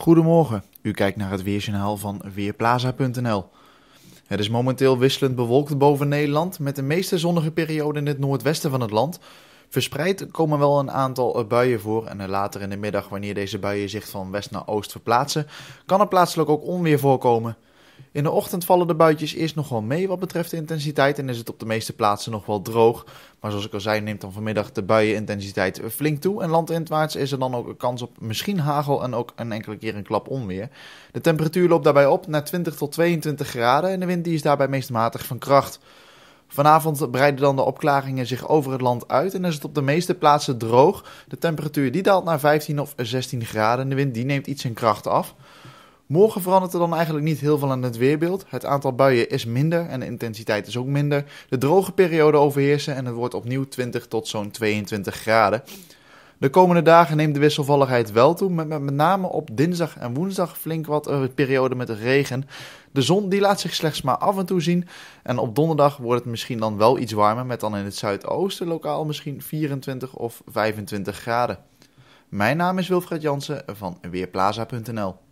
Goedemorgen, u kijkt naar het weerjournaal van Weerplaza.nl. Het is momenteel wisselend bewolkt boven Nederland met de meeste zonnige periode in het noordwesten van het land. Verspreid komen wel een aantal buien voor en later in de middag wanneer deze buien zich van west naar oost verplaatsen, kan er plaatselijk ook onweer voorkomen. In de ochtend vallen de buitjes eerst nog wel mee wat betreft de intensiteit en is het op de meeste plaatsen nog wel droog. Maar zoals ik al zei neemt dan vanmiddag de buienintensiteit flink toe en landinwaarts is er dan ook een kans op misschien hagel en ook een enkele keer een klap onweer. De temperatuur loopt daarbij op naar 20 tot 22 graden en de wind die is daarbij meest matig van kracht. Vanavond breiden dan de opklaringen zich over het land uit en is het op de meeste plaatsen droog. De temperatuur die daalt naar 15 of 16 graden en de wind die neemt iets in kracht af. Morgen verandert er dan eigenlijk niet heel veel aan het weerbeeld. Het aantal buien is minder en de intensiteit is ook minder. De droge periode overheersen en het wordt opnieuw 20 tot zo'n 22 graden. De komende dagen neemt de wisselvalligheid wel toe, met, met, name op dinsdag en woensdag flink wat een eh, periode met regen. De zon die laat zich slechts maar af en toe zien en op donderdag wordt het misschien dan wel iets warmer met dan in het zuidoosten lokaal misschien 24 of 25 graden. Mijn naam is Wilfred Jansen van Weerplaza.nl